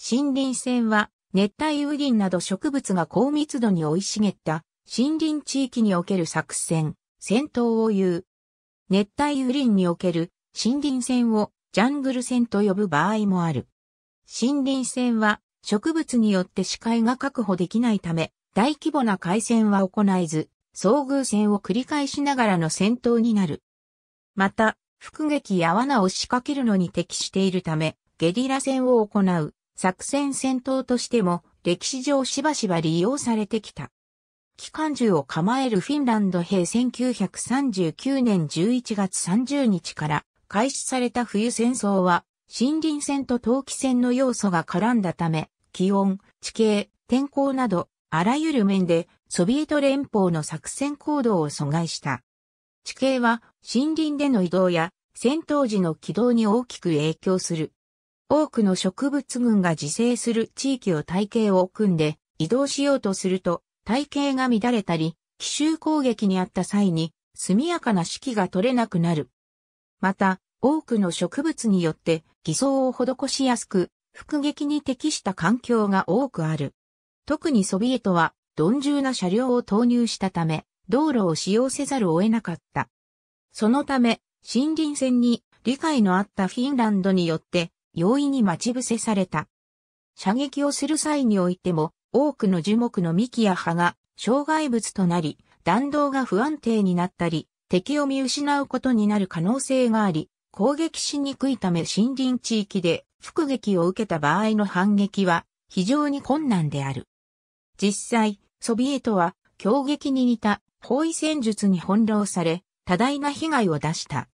森林船は熱帯雨林など植物が高密度に生い茂った森林地域における作戦、戦闘を言う。熱帯雨林における森林線をジャングル線と呼ぶ場合もある。森林線は植物によって視界が確保できないため大規模な海戦は行えず遭遇戦を繰り返しながらの戦闘になる。また、腹撃や罠を仕掛けるのに適しているためゲリラ戦を行う。作戦戦闘としても歴史上しばしば利用されてきた。機関銃を構えるフィンランド兵1939年11月30日から開始された冬戦争は森林戦と陶器戦の要素が絡んだため気温、地形、天候などあらゆる面でソビエト連邦の作戦行動を阻害した。地形は森林での移動や戦闘時の軌道に大きく影響する。多くの植物群が自生する地域を体系を組んで移動しようとすると体系が乱れたり、奇襲攻撃にあった際に速やかな指揮が取れなくなる。また、多くの植物によって偽装を施しやすく、復撃に適した環境が多くある。特にソビエトは、鈍重な車両を投入したため、道路を使用せざるを得なかった。そのため、森林戦に理解のあったフィンランドによって容易に待ち伏せされた。射撃をする際においても、多くの樹木の幹や葉が障害物となり、弾道が不安定になったり、敵を見失うことになる可能性があり、攻撃しにくいため森林地域で腹撃を受けた場合の反撃は非常に困難である。実際、ソビエトは強撃に似た包囲戦術に翻弄され、多大な被害を出した。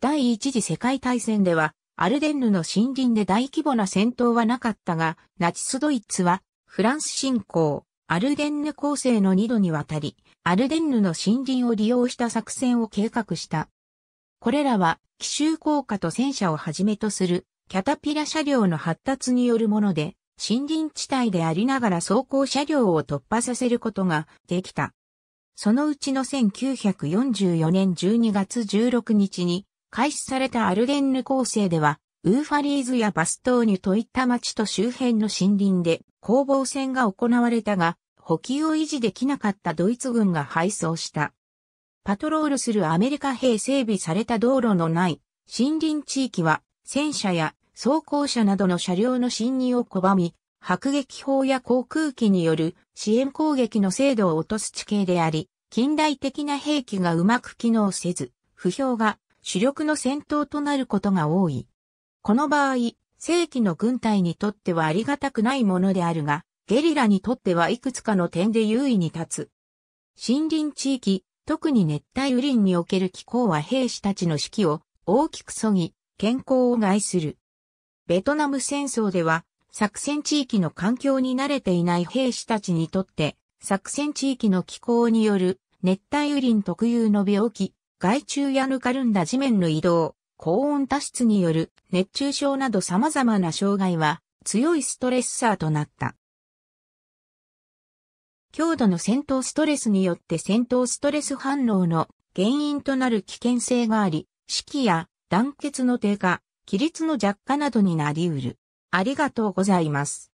第一次世界大戦ではアルデンヌの森林で大規模な戦闘はなかったが、ナチスドイツは、フランス侵攻、アルデンヌ構成の2度にわたり、アルデンヌの森林を利用した作戦を計画した。これらは、奇襲効果と戦車をはじめとする、キャタピラ車両の発達によるもので、森林地帯でありながら走行車両を突破させることができた。そのうちの1944年12月16日に開始されたアルデンヌ構成では、ウーファリーズやバストーニュといった町と周辺の森林で攻防戦が行われたが、補給を維持できなかったドイツ軍が敗走した。パトロールするアメリカ兵整備された道路のない森林地域は戦車や装甲車などの車両の侵入を拒み、迫撃砲や航空機による支援攻撃の精度を落とす地形であり、近代的な兵器がうまく機能せず、不評が主力の戦闘となることが多い。この場合、正規の軍隊にとってはありがたくないものであるが、ゲリラにとってはいくつかの点で優位に立つ。森林地域、特に熱帯雨林における気候は兵士たちの士気を大きくそぎ、健康を害する。ベトナム戦争では、作戦地域の環境に慣れていない兵士たちにとって、作戦地域の気候による熱帯雨林特有の病気、害虫やぬかるんだ地面の移動、高温多湿による熱中症など様々な障害は強いストレッサーとなった。強度の戦闘ストレスによって戦闘ストレス反応の原因となる危険性があり、士気や団結の低下、規律の弱化などになり得る。ありがとうございます。